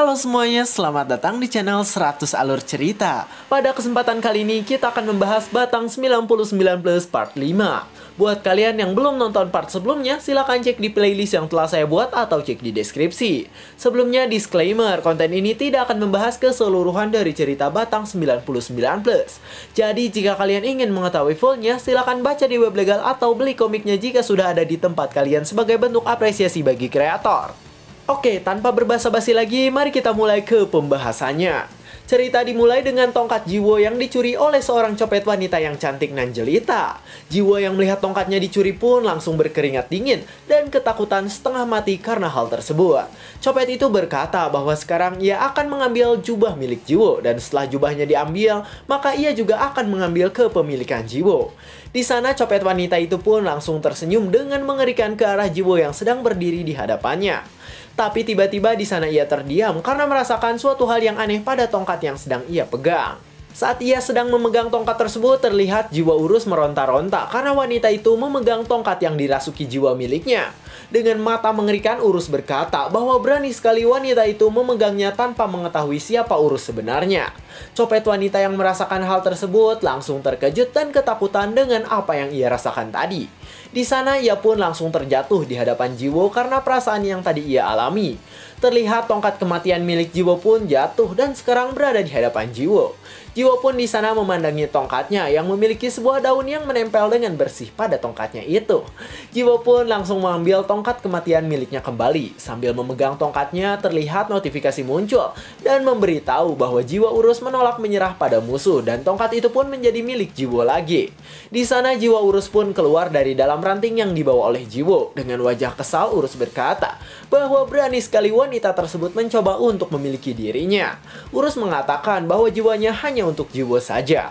Halo semuanya, selamat datang di channel 100 Alur Cerita. Pada kesempatan kali ini kita akan membahas Batang 99 Plus Part 5. Buat kalian yang belum nonton part sebelumnya, silahkan cek di playlist yang telah saya buat atau cek di deskripsi. Sebelumnya disclaimer, konten ini tidak akan membahas keseluruhan dari cerita Batang 99 Plus. Jadi jika kalian ingin mengetahui fullnya, silahkan baca di web legal atau beli komiknya jika sudah ada di tempat kalian sebagai bentuk apresiasi bagi kreator. Oke, tanpa berbasa-basi lagi, mari kita mulai ke pembahasannya. Cerita dimulai dengan tongkat Jiwo yang dicuri oleh seorang copet wanita yang cantik dan jelita. Jiwo yang melihat tongkatnya dicuri pun langsung berkeringat dingin dan ketakutan setengah mati karena hal tersebut. Copet itu berkata bahwa sekarang ia akan mengambil jubah milik Jiwo dan setelah jubahnya diambil, maka ia juga akan mengambil kepemilikan Jiwo. Di sana copet wanita itu pun langsung tersenyum dengan mengerikan ke arah Jiwo yang sedang berdiri di hadapannya. Tapi tiba-tiba di sana ia terdiam karena merasakan suatu hal yang aneh pada tongkat yang sedang ia pegang. Saat ia sedang memegang tongkat tersebut, terlihat jiwa urus meronta-ronta karena wanita itu memegang tongkat yang dirasuki jiwa miliknya dengan mata mengerikan Urus berkata bahwa berani sekali wanita itu memegangnya tanpa mengetahui siapa Urus sebenarnya. Copet wanita yang merasakan hal tersebut langsung terkejut dan ketakutan dengan apa yang ia rasakan tadi. Di sana ia pun langsung terjatuh di hadapan Jiwo karena perasaan yang tadi ia alami. Terlihat tongkat kematian milik Jiwo pun jatuh dan sekarang berada di hadapan Jiwo. Jiwo pun di sana memandangi tongkatnya yang memiliki sebuah daun yang menempel dengan bersih pada tongkatnya itu. Jiwo pun langsung mengambil tongkat kematian miliknya kembali. Sambil memegang tongkatnya, terlihat notifikasi muncul dan memberitahu bahwa jiwa urus menolak menyerah pada musuh dan tongkat itu pun menjadi milik jiwa lagi. Di sana jiwa urus pun keluar dari dalam ranting yang dibawa oleh jiwa. Dengan wajah kesal, urus berkata bahwa berani sekali wanita tersebut mencoba untuk memiliki dirinya. Urus mengatakan bahwa jiwanya hanya untuk jiwa saja.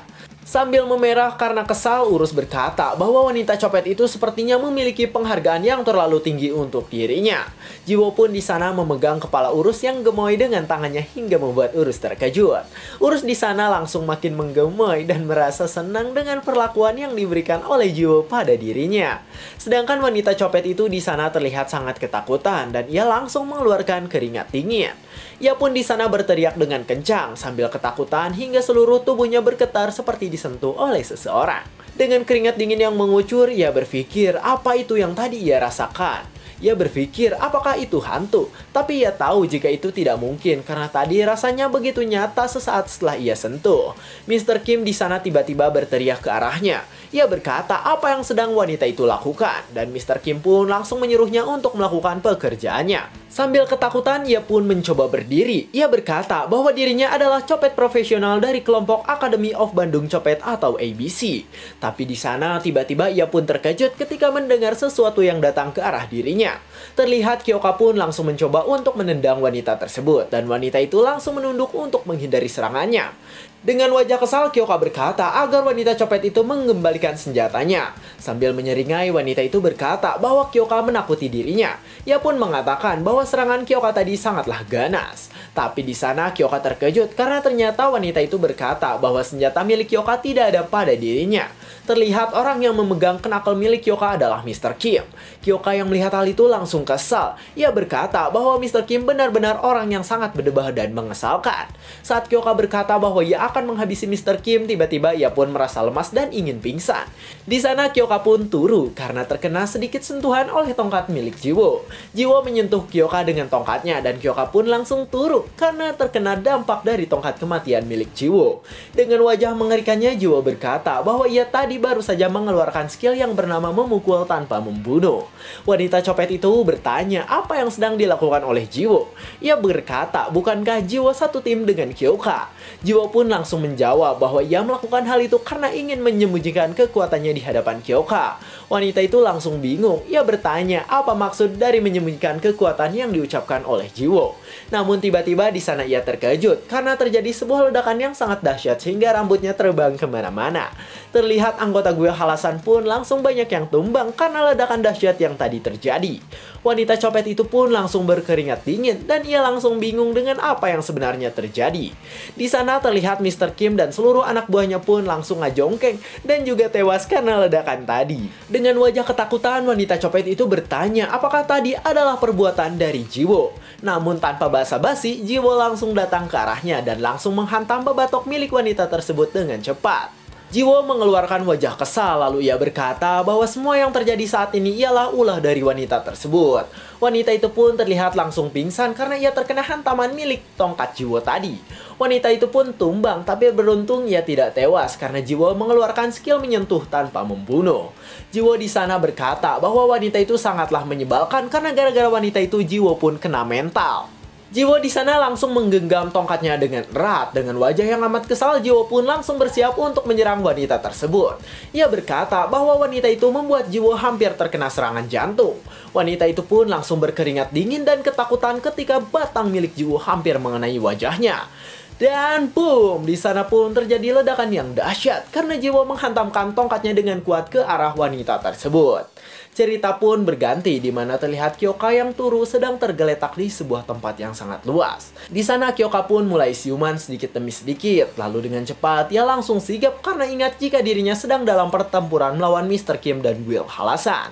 Sambil memerah karena kesal, Urus berkata bahwa wanita copet itu sepertinya memiliki penghargaan yang terlalu tinggi untuk dirinya. Jiwo pun di sana memegang kepala Urus yang gemoy dengan tangannya hingga membuat Urus terkejut. Urus di sana langsung makin menggemoy dan merasa senang dengan perlakuan yang diberikan oleh Jiwo pada dirinya. Sedangkan wanita copet itu di sana terlihat sangat ketakutan dan ia langsung mengeluarkan keringat dingin. Ia pun di sana berteriak dengan kencang sambil ketakutan hingga seluruh tubuhnya bergetar seperti disentuh oleh seseorang. Dengan keringat dingin yang mengucur, ia berpikir apa itu yang tadi ia rasakan. Ia berpikir apakah itu hantu, tapi ia tahu jika itu tidak mungkin karena tadi rasanya begitu nyata sesaat setelah ia sentuh. Mr. Kim di sana tiba-tiba berteriak ke arahnya. Ia berkata apa yang sedang wanita itu lakukan dan Mr. Kim pun langsung menyuruhnya untuk melakukan pekerjaannya. Sambil ketakutan, ia pun mencoba berdiri. Ia berkata bahwa dirinya adalah copet profesional dari kelompok Academy of Bandung Copet atau ABC. Tapi di sana tiba-tiba ia pun terkejut ketika mendengar sesuatu yang datang ke arah dirinya lainnya. Terlihat Kyoka pun langsung mencoba untuk menendang wanita tersebut dan wanita itu langsung menunduk untuk menghindari serangannya. Dengan wajah kesal, Kyoka berkata agar wanita copet itu mengembalikan senjatanya. Sambil menyeringai, wanita itu berkata bahwa Kyoka menakuti dirinya. Ia pun mengatakan bahwa serangan Kyoka tadi sangatlah ganas. Tapi di sana Kyoka terkejut karena ternyata wanita itu berkata bahwa senjata milik Kyoka tidak ada pada dirinya. Terlihat orang yang memegang kenakal milik Kyoka adalah Mr. Kim. Kyoka yang melihat hal itu langsung kesal. Ia berkata bahwa Mr. Kim benar-benar orang yang sangat berdebah dan mengesalkan. Saat Kyoka berkata bahwa ia akan menghabisi Mr. Kim, tiba-tiba ia pun merasa lemas dan ingin pingsan. Di sana Kyoka pun turu karena terkena sedikit sentuhan oleh tongkat milik Jiwo. Jiwo menyentuh Kyoka dengan tongkatnya dan Kyoka pun langsung turu karena terkena dampak dari tongkat kematian milik Jiwo. Dengan wajah mengerikannya Jiwo berkata bahwa ia tadi baru saja mengeluarkan skill yang bernama memukul tanpa membunuh. Wanita copet itu bertanya apa yang sedang dilakukan oleh Jiwo. Ia berkata bukankah Jiwo satu tim dengan Kyoka. Jiwo pun langsung langsung menjawab bahwa ia melakukan hal itu karena ingin menyembunyikan kekuatannya di hadapan Kyoka. Wanita itu langsung bingung, ia bertanya apa maksud dari menyembunyikan kekuatan yang diucapkan oleh Jiwo. Namun tiba-tiba di sana ia terkejut karena terjadi sebuah ledakan yang sangat dahsyat sehingga rambutnya terbang kemana-mana. Terlihat anggota gue Halasan pun langsung banyak yang tumbang karena ledakan dahsyat yang tadi terjadi. Wanita copet itu pun langsung berkeringat dingin dan ia langsung bingung dengan apa yang sebenarnya terjadi. Di sana terlihat Mr. Kim dan seluruh anak buahnya pun langsung ngajongkeng dan juga tewas karena ledakan tadi. Dengan wajah ketakutan, wanita copet itu bertanya apakah tadi adalah perbuatan dari Jiwo. Namun tanpa basa-basi, Jiwo langsung datang ke arahnya dan langsung menghantam bebatok milik wanita tersebut dengan cepat. Jiwo mengeluarkan wajah kesal lalu ia berkata bahwa semua yang terjadi saat ini ialah ulah dari wanita tersebut. Wanita itu pun terlihat langsung pingsan karena ia terkena hantaman milik tongkat Jiwo tadi. Wanita itu pun tumbang tapi beruntung ia tidak tewas karena Jiwo mengeluarkan skill menyentuh tanpa membunuh. Jiwo di sana berkata bahwa wanita itu sangatlah menyebalkan karena gara-gara wanita itu Jiwo pun kena mental. Jiwo di sana langsung menggenggam tongkatnya dengan erat. Dengan wajah yang amat kesal, Jiwo pun langsung bersiap untuk menyerang wanita tersebut. Ia berkata bahwa wanita itu membuat Jiwo hampir terkena serangan jantung. Wanita itu pun langsung berkeringat dingin dan ketakutan ketika batang milik Jiwo hampir mengenai wajahnya. Dan boom, di sana pun terjadi ledakan yang dahsyat karena Jiwo menghantamkan tongkatnya dengan kuat ke arah wanita tersebut. Cerita pun berganti di mana terlihat Kyoka yang turu sedang tergeletak di sebuah tempat yang sangat luas. Di sana Kyoka pun mulai siuman sedikit demi sedikit, lalu dengan cepat ia langsung sigap karena ingat jika dirinya sedang dalam pertempuran melawan Mr. Kim dan Will Halasan.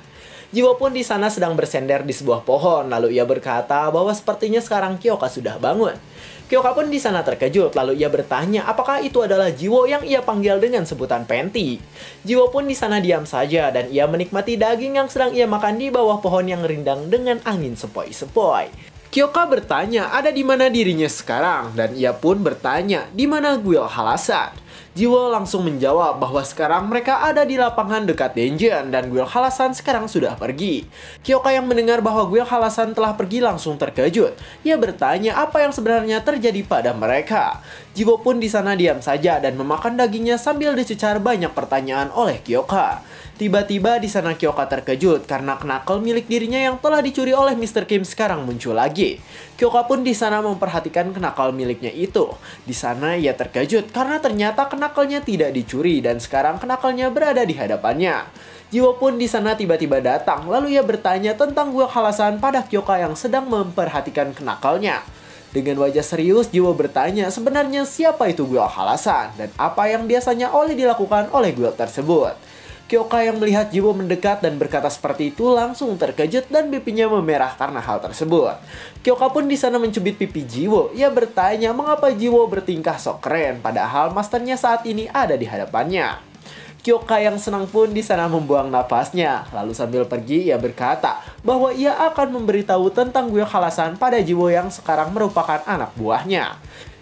Jiwo pun di sana sedang bersender di sebuah pohon, lalu ia berkata bahwa sepertinya sekarang Kyoka sudah bangun. Kyoka pun di sana terkejut, lalu ia bertanya apakah itu adalah Jiwo yang ia panggil dengan sebutan Penti. Jiwo pun di sana diam saja, dan ia menikmati daging yang sedang ia makan di bawah pohon yang rindang dengan angin sepoi-sepoi. Kyoka bertanya ada di mana dirinya sekarang, dan ia pun bertanya di mana Guil Halasan. Jiwo langsung menjawab bahwa sekarang mereka ada di lapangan dekat Denjian dan Guil Halasan sekarang sudah pergi. Kyoka yang mendengar bahwa Guil Halasan telah pergi langsung terkejut. Ia bertanya apa yang sebenarnya terjadi pada mereka. Jiwo pun di sana diam saja dan memakan dagingnya sambil dicecar banyak pertanyaan oleh Kyoka. Tiba-tiba di sana Kyoka terkejut karena knuckle milik dirinya yang telah dicuri oleh Mr. Kim sekarang muncul lagi. Kyoka pun di sana memperhatikan kenakal miliknya itu. Di sana ia terkejut karena ternyata kenakalnya tidak dicuri dan sekarang kenakalnya berada di hadapannya. Jiwo pun di sana tiba-tiba datang lalu ia bertanya tentang gua halasan pada Kyoka yang sedang memperhatikan kenakalnya. Dengan wajah serius, Jiwo bertanya sebenarnya siapa itu Guel Halasan dan apa yang biasanya oleh dilakukan oleh Guel tersebut. Kyoka yang melihat Jibo mendekat dan berkata seperti itu langsung terkejut dan pipinya memerah karena hal tersebut. Kyoka pun di sana mencubit pipi Jiwo. Ia bertanya mengapa Jiwo bertingkah sok keren padahal masternya saat ini ada di hadapannya. Kyoka yang senang pun di sana membuang nafasnya. Lalu sambil pergi ia berkata bahwa ia akan memberitahu tentang gue kalasan pada Jiwo yang sekarang merupakan anak buahnya.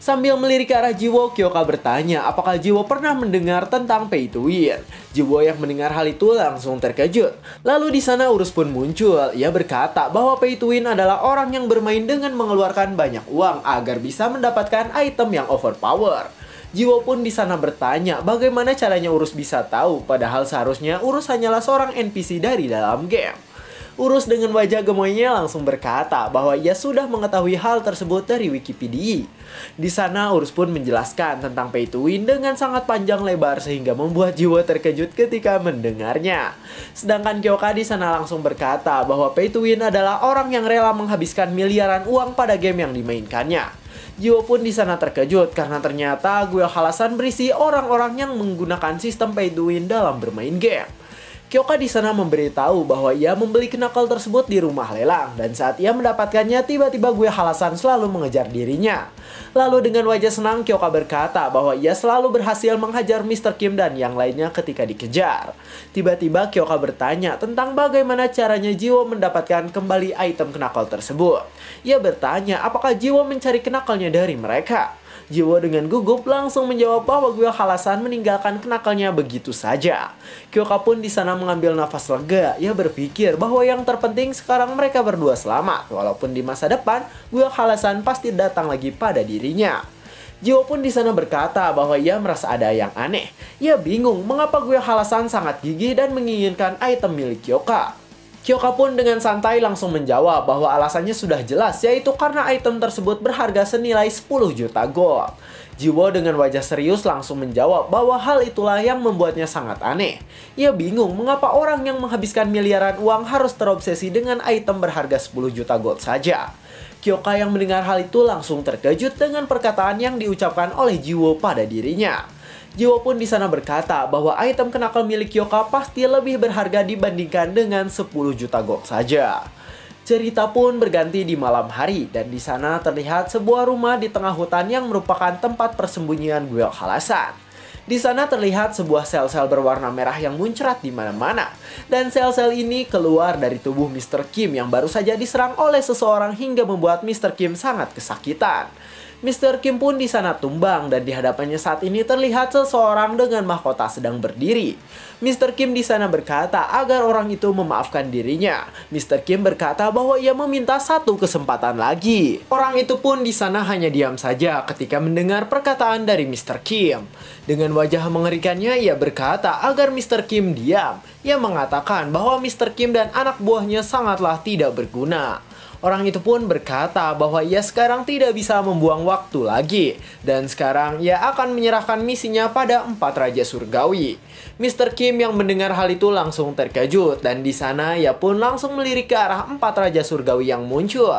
Sambil melirik ke arah Jiwo, Kyoka bertanya apakah Jiwo pernah mendengar tentang Pay to Win. Jiwo yang mendengar hal itu langsung terkejut. Lalu di sana Urus pun muncul. Ia berkata bahwa Pay to Win adalah orang yang bermain dengan mengeluarkan banyak uang agar bisa mendapatkan item yang overpower. Jiwo pun di sana bertanya bagaimana caranya Urus bisa tahu padahal seharusnya Urus hanyalah seorang NPC dari dalam game. Urus dengan wajah gemoynya langsung berkata bahwa ia sudah mengetahui hal tersebut dari Wikipedia. Di sana Urus pun menjelaskan tentang pay to win dengan sangat panjang lebar sehingga membuat jiwa terkejut ketika mendengarnya. Sedangkan Kyoka di sana langsung berkata bahwa pay to win adalah orang yang rela menghabiskan miliaran uang pada game yang dimainkannya. Jiwo pun di sana terkejut karena ternyata gue Halasan berisi orang-orang yang menggunakan sistem pay to win dalam bermain game. Kyoka di sana memberitahu bahwa ia membeli kenakal tersebut di rumah lelang dan saat ia mendapatkannya tiba-tiba gue Halasan selalu mengejar dirinya. Lalu dengan wajah senang Kyoka berkata bahwa ia selalu berhasil menghajar Mr. Kim dan yang lainnya ketika dikejar. Tiba-tiba Kyoka bertanya tentang bagaimana caranya Jiwo mendapatkan kembali item kenakal tersebut. Ia bertanya apakah Jiwo mencari kenakalnya dari mereka. Jiwo dengan gugup langsung menjawab bahwa Halasan meninggalkan kenakalnya begitu saja. Kyoka pun di sana mengambil nafas lega. Ia berpikir bahwa yang terpenting sekarang mereka berdua selamat. Walaupun di masa depan, Halasan pasti datang lagi pada dirinya. Jiwo pun di sana berkata bahwa ia merasa ada yang aneh. Ia bingung mengapa gue Halasan sangat gigih dan menginginkan item milik Kyoka. Kyoka pun dengan santai langsung menjawab bahwa alasannya sudah jelas yaitu karena item tersebut berharga senilai 10 juta gold. Jiwo dengan wajah serius langsung menjawab bahwa hal itulah yang membuatnya sangat aneh. Ia bingung mengapa orang yang menghabiskan miliaran uang harus terobsesi dengan item berharga 10 juta gold saja. Kyoka yang mendengar hal itu langsung terkejut dengan perkataan yang diucapkan oleh Jiwo pada dirinya. Jiwo pun di sana berkata bahwa item kenakal milik Yoka pasti lebih berharga dibandingkan dengan 10 juta gok saja. Cerita pun berganti di malam hari dan di sana terlihat sebuah rumah di tengah hutan yang merupakan tempat persembunyian Guel Halasan. Di sana terlihat sebuah sel-sel berwarna merah yang muncrat di mana-mana. Dan sel-sel ini keluar dari tubuh Mr. Kim yang baru saja diserang oleh seseorang hingga membuat Mr. Kim sangat kesakitan. Mr. Kim pun di sana tumbang dan di hadapannya saat ini terlihat seseorang dengan mahkota sedang berdiri. Mr. Kim di sana berkata agar orang itu memaafkan dirinya. Mr. Kim berkata bahwa ia meminta satu kesempatan lagi. Orang itu pun di sana hanya diam saja ketika mendengar perkataan dari Mr. Kim. Dengan wajah mengerikannya ia berkata agar Mr. Kim diam. Ia mengatakan bahwa Mr. Kim dan anak buahnya sangatlah tidak berguna. Orang itu pun berkata bahwa ia sekarang tidak bisa membuang waktu lagi dan sekarang ia akan menyerahkan misinya pada empat raja surgawi. Mr. Kim yang mendengar hal itu langsung terkejut dan di sana ia pun langsung melirik ke arah empat raja surgawi yang muncul.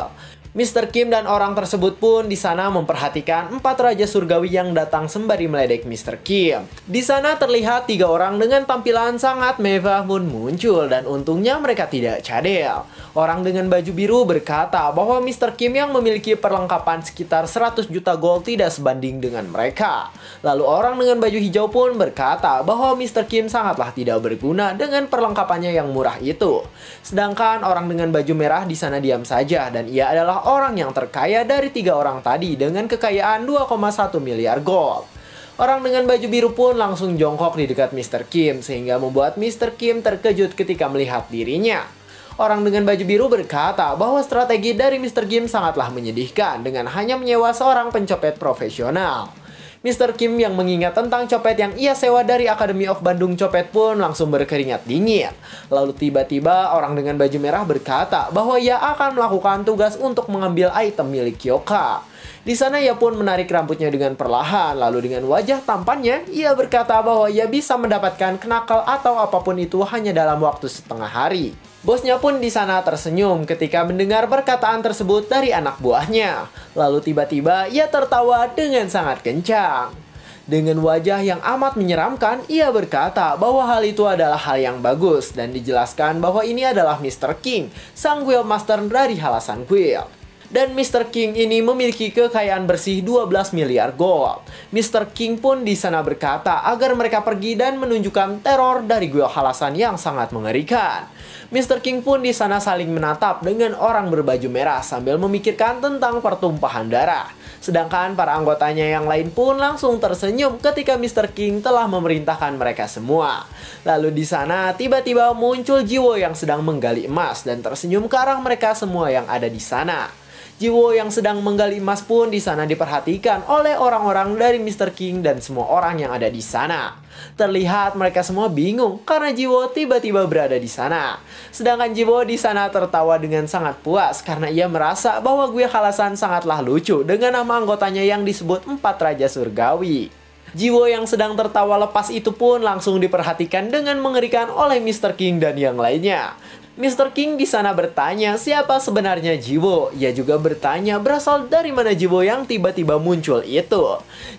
Mr. Kim dan orang tersebut pun di sana memperhatikan empat raja surgawi yang datang sembari meledek Mr. Kim. Di sana terlihat tiga orang dengan tampilan sangat mewah pun muncul dan untungnya mereka tidak cadel. Orang dengan baju biru berkata bahwa Mr. Kim yang memiliki perlengkapan sekitar 100 juta gold tidak sebanding dengan mereka. Lalu orang dengan baju hijau pun berkata bahwa Mr. Kim sangatlah tidak berguna dengan perlengkapannya yang murah itu. Sedangkan orang dengan baju merah di sana diam saja dan ia adalah orang yang terkaya dari tiga orang tadi dengan kekayaan 2,1 miliar gold. Orang dengan baju biru pun langsung jongkok di dekat Mr. Kim sehingga membuat Mr. Kim terkejut ketika melihat dirinya. Orang dengan baju biru berkata bahwa strategi dari Mr. Kim sangatlah menyedihkan dengan hanya menyewa seorang pencopet profesional. Mr. Kim yang mengingat tentang copet yang ia sewa dari Academy of Bandung Copet pun langsung berkeringat dingin. Lalu tiba-tiba orang dengan baju merah berkata bahwa ia akan melakukan tugas untuk mengambil item milik Yoka. Di sana ia pun menarik rambutnya dengan perlahan, lalu dengan wajah tampannya, ia berkata bahwa ia bisa mendapatkan kenakal atau apapun itu hanya dalam waktu setengah hari. Bosnya pun di sana tersenyum ketika mendengar perkataan tersebut dari anak buahnya. Lalu tiba-tiba ia tertawa dengan sangat kencang. Dengan wajah yang amat menyeramkan, ia berkata bahwa hal itu adalah hal yang bagus dan dijelaskan bahwa ini adalah Mr. King, sang guild master dari Halasan Guild dan Mr. King ini memiliki kekayaan bersih 12 miliar gold. Mr. King pun di sana berkata agar mereka pergi dan menunjukkan teror dari Guild Halasan yang sangat mengerikan. Mr. King pun di sana saling menatap dengan orang berbaju merah sambil memikirkan tentang pertumpahan darah. Sedangkan para anggotanya yang lain pun langsung tersenyum ketika Mr. King telah memerintahkan mereka semua. Lalu di sana tiba-tiba muncul Jiwo yang sedang menggali emas dan tersenyum ke arah mereka semua yang ada di sana. Jiwo yang sedang menggali emas pun di sana diperhatikan oleh orang-orang dari Mr. King dan semua orang yang ada di sana. Terlihat mereka semua bingung karena Jiwo tiba-tiba berada di sana. Sedangkan Jiwo di sana tertawa dengan sangat puas karena ia merasa bahwa gue Kalasan sangatlah lucu dengan nama anggotanya yang disebut Empat Raja Surgawi. Jiwo yang sedang tertawa lepas itu pun langsung diperhatikan dengan mengerikan oleh Mr. King dan yang lainnya. Mr. King di sana bertanya siapa sebenarnya Jiwo. Ia juga bertanya berasal dari mana Jiwo yang tiba-tiba muncul itu.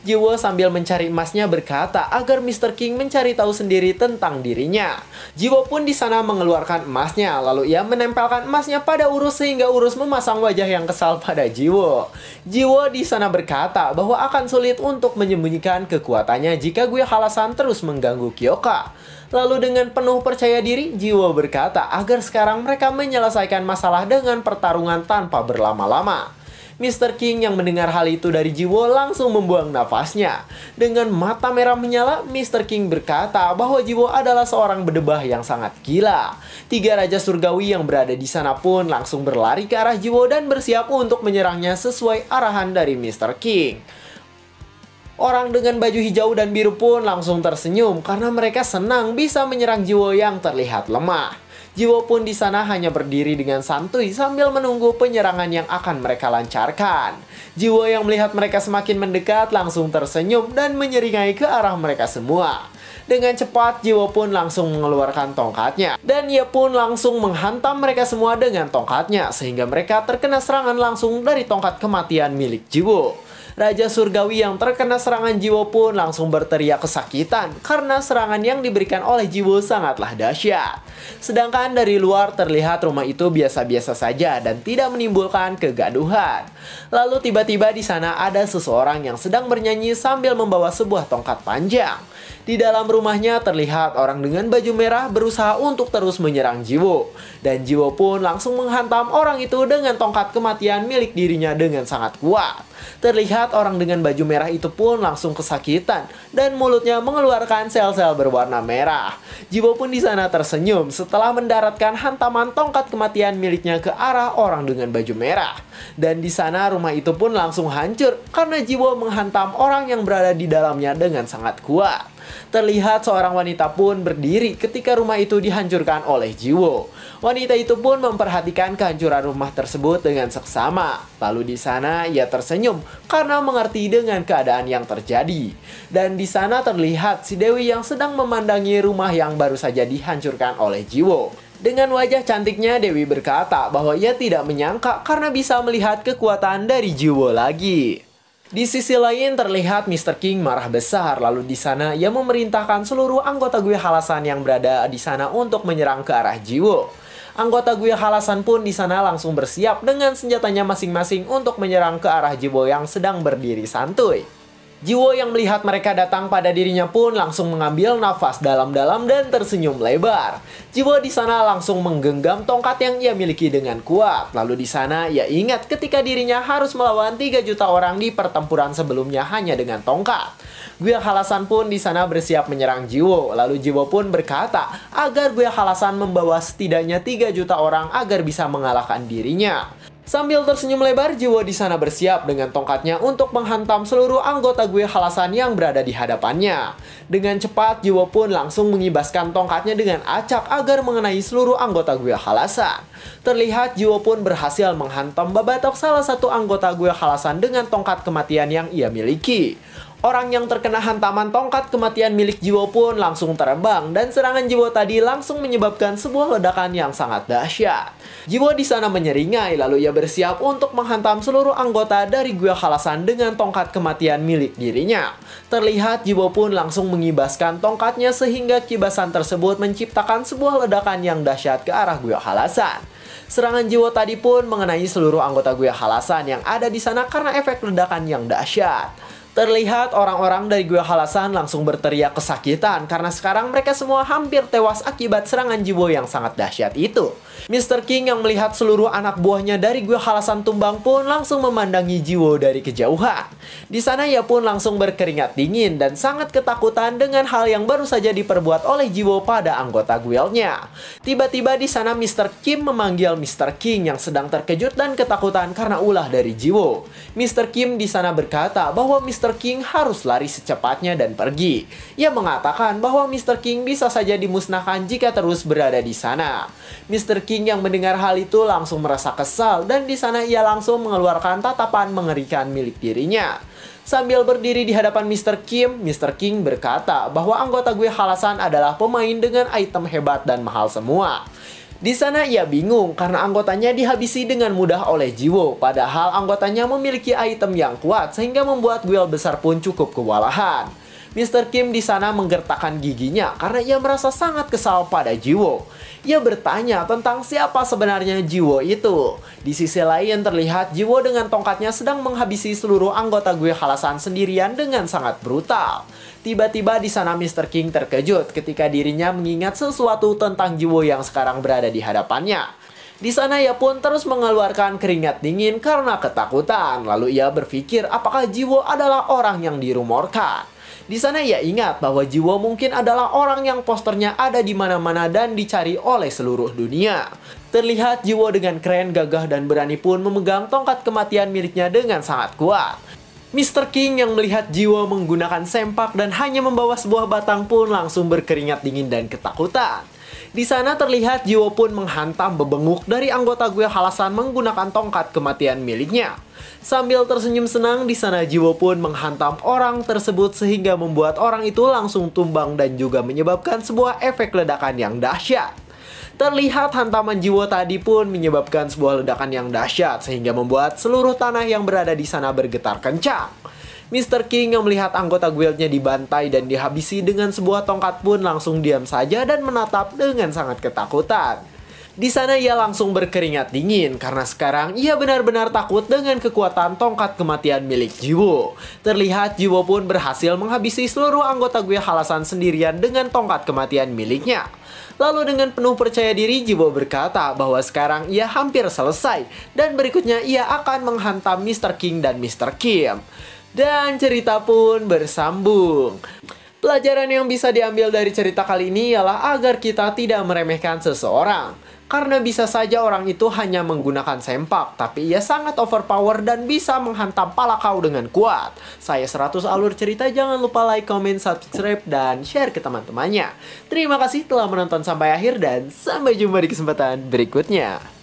Jiwo sambil mencari emasnya berkata agar Mr. King mencari tahu sendiri tentang dirinya. Jiwo pun di sana mengeluarkan emasnya, lalu ia menempelkan emasnya pada Urus sehingga Urus memasang wajah yang kesal pada Jiwo. Jiwo di sana berkata bahwa akan sulit untuk menyembunyikan kekuatannya jika gue Halasan terus mengganggu Kyoka. Lalu dengan penuh percaya diri, Jiwo berkata agar sekarang mereka menyelesaikan masalah dengan pertarungan tanpa berlama-lama. Mr. King yang mendengar hal itu dari Jiwo langsung membuang nafasnya. Dengan mata merah menyala, Mr. King berkata bahwa Jiwo adalah seorang bedebah yang sangat gila. Tiga raja surgawi yang berada di sana pun langsung berlari ke arah Jiwo dan bersiap untuk menyerangnya sesuai arahan dari Mr. King. Orang dengan baju hijau dan biru pun langsung tersenyum karena mereka senang bisa menyerang Jiwo yang terlihat lemah. Jiwo pun di sana hanya berdiri dengan santuy sambil menunggu penyerangan yang akan mereka lancarkan. Jiwo yang melihat mereka semakin mendekat langsung tersenyum dan menyeringai ke arah mereka semua. Dengan cepat, Jiwo pun langsung mengeluarkan tongkatnya. Dan ia pun langsung menghantam mereka semua dengan tongkatnya, sehingga mereka terkena serangan langsung dari tongkat kematian milik Jiwo. Raja Surgawi yang terkena serangan Jiwo pun langsung berteriak kesakitan karena serangan yang diberikan oleh Jiwo sangatlah dahsyat. Sedangkan dari luar terlihat rumah itu biasa-biasa saja dan tidak menimbulkan kegaduhan. Lalu tiba-tiba di sana ada seseorang yang sedang bernyanyi sambil membawa sebuah tongkat panjang. Di dalam rumahnya terlihat orang dengan baju merah berusaha untuk terus menyerang Jiwo. Dan Jiwo pun langsung menghantam orang itu dengan tongkat kematian milik dirinya dengan sangat kuat. Terlihat orang dengan baju merah itu pun langsung kesakitan dan mulutnya mengeluarkan sel-sel berwarna merah. Jiwo pun di sana tersenyum setelah mendaratkan hantaman tongkat kematian miliknya ke arah orang dengan baju merah. Dan di sana rumah itu pun langsung hancur karena Jiwo menghantam orang yang berada di dalamnya dengan sangat kuat. Terlihat seorang wanita pun berdiri ketika rumah itu dihancurkan oleh Jiwo. Wanita itu pun memperhatikan kehancuran rumah tersebut dengan seksama. Lalu di sana ia tersenyum karena mengerti dengan keadaan yang terjadi. Dan di sana terlihat si Dewi yang sedang memandangi rumah yang baru saja dihancurkan oleh Jiwo. Dengan wajah cantiknya, Dewi berkata bahwa ia tidak menyangka karena bisa melihat kekuatan dari Jiwo lagi. Di sisi lain terlihat Mr. King marah besar lalu di sana ia memerintahkan seluruh anggota gue Halasan yang berada di sana untuk menyerang ke arah Jiwo. Anggota gue Halasan pun di sana langsung bersiap dengan senjatanya masing-masing untuk menyerang ke arah Jiwo yang sedang berdiri santuy. Jiwo yang melihat mereka datang pada dirinya pun langsung mengambil nafas dalam-dalam dan tersenyum lebar. Jiwo di sana langsung menggenggam tongkat yang ia miliki dengan kuat. Lalu di sana ia ingat ketika dirinya harus melawan 3 juta orang di pertempuran sebelumnya hanya dengan tongkat. Gue Halasan pun di sana bersiap menyerang Jiwo. Lalu Jiwo pun berkata agar Gue Halasan membawa setidaknya 3 juta orang agar bisa mengalahkan dirinya. Sambil tersenyum lebar, Jiwo di sana bersiap dengan tongkatnya untuk menghantam seluruh anggota gue halasan yang berada di hadapannya. Dengan cepat, Jiwo pun langsung mengibaskan tongkatnya dengan acak agar mengenai seluruh anggota gue halasan. Terlihat Jiwo pun berhasil menghantam babatok salah satu anggota gue halasan dengan tongkat kematian yang ia miliki. Orang yang terkena hantaman tongkat kematian milik Jiwo pun langsung terbang dan serangan Jiwo tadi langsung menyebabkan sebuah ledakan yang sangat dahsyat. Jiwo di sana menyeringai lalu ia bersiap untuk menghantam seluruh anggota dari Gua Halasan dengan tongkat kematian milik dirinya. Terlihat Jiwo pun langsung mengibaskan tongkatnya sehingga kibasan tersebut menciptakan sebuah ledakan yang dahsyat ke arah Gua Halasan. Serangan Jiwo tadi pun mengenai seluruh anggota Gua Halasan yang ada di sana karena efek ledakan yang dahsyat. Terlihat orang-orang dari Gua Halasan langsung berteriak kesakitan karena sekarang mereka semua hampir tewas akibat serangan Jibo yang sangat dahsyat itu. Mr. King yang melihat seluruh anak buahnya dari gua halasan tumbang pun langsung memandangi Jiwo dari kejauhan. Di sana ia pun langsung berkeringat dingin dan sangat ketakutan dengan hal yang baru saja diperbuat oleh Jiwo pada anggota guildnya. Tiba-tiba di sana Mr. Kim memanggil Mr. King yang sedang terkejut dan ketakutan karena ulah dari Jiwo. Mr. Kim di sana berkata bahwa Mr. King harus lari secepatnya dan pergi. Ia mengatakan bahwa Mr. King bisa saja dimusnahkan jika terus berada di sana. Mr. King yang mendengar hal itu langsung merasa kesal dan di sana ia langsung mengeluarkan tatapan mengerikan milik dirinya. Sambil berdiri di hadapan Mr. Kim, Mr. King berkata bahwa anggota gue Halasan adalah pemain dengan item hebat dan mahal semua. Di sana ia bingung karena anggotanya dihabisi dengan mudah oleh Jiwo, padahal anggotanya memiliki item yang kuat sehingga membuat guild besar pun cukup kewalahan. Mr. Kim di sana menggertakkan giginya karena ia merasa sangat kesal pada Jiwo. Ia bertanya tentang siapa sebenarnya Jiwo itu. Di sisi lain terlihat Jiwo dengan tongkatnya sedang menghabisi seluruh anggota gue halasan sendirian dengan sangat brutal. Tiba-tiba di sana Mr. King terkejut ketika dirinya mengingat sesuatu tentang Jiwo yang sekarang berada di hadapannya. Di sana ia pun terus mengeluarkan keringat dingin karena ketakutan. Lalu ia berpikir apakah Jiwo adalah orang yang dirumorkan. Di sana ia ingat bahwa Jiwo mungkin adalah orang yang posternya ada di mana-mana dan dicari oleh seluruh dunia. Terlihat Jiwo dengan keren, gagah, dan berani pun memegang tongkat kematian miliknya dengan sangat kuat. Mr. King yang melihat Jiwo menggunakan sempak dan hanya membawa sebuah batang pun langsung berkeringat dingin dan ketakutan. Di sana terlihat Jiwo pun menghantam bebenguk dari anggota gue Halasan menggunakan tongkat kematian miliknya. Sambil tersenyum senang, di sana Jiwo pun menghantam orang tersebut sehingga membuat orang itu langsung tumbang dan juga menyebabkan sebuah efek ledakan yang dahsyat. Terlihat hantaman jiwa tadi pun menyebabkan sebuah ledakan yang dahsyat sehingga membuat seluruh tanah yang berada di sana bergetar kencang. Mr. King yang melihat anggota guildnya dibantai dan dihabisi dengan sebuah tongkat pun langsung diam saja dan menatap dengan sangat ketakutan. Di sana ia langsung berkeringat dingin karena sekarang ia benar-benar takut dengan kekuatan tongkat kematian milik Jiwo. Terlihat Jiwo pun berhasil menghabisi seluruh anggota gue halasan sendirian dengan tongkat kematian miliknya. Lalu dengan penuh percaya diri Jiwo berkata bahwa sekarang ia hampir selesai dan berikutnya ia akan menghantam Mr. King dan Mr. Kim dan cerita pun bersambung. Pelajaran yang bisa diambil dari cerita kali ini ialah agar kita tidak meremehkan seseorang. Karena bisa saja orang itu hanya menggunakan sempak, tapi ia sangat overpower dan bisa menghantam pala kau dengan kuat. Saya 100 alur cerita, jangan lupa like, comment, subscribe, dan share ke teman-temannya. Terima kasih telah menonton sampai akhir dan sampai jumpa di kesempatan berikutnya.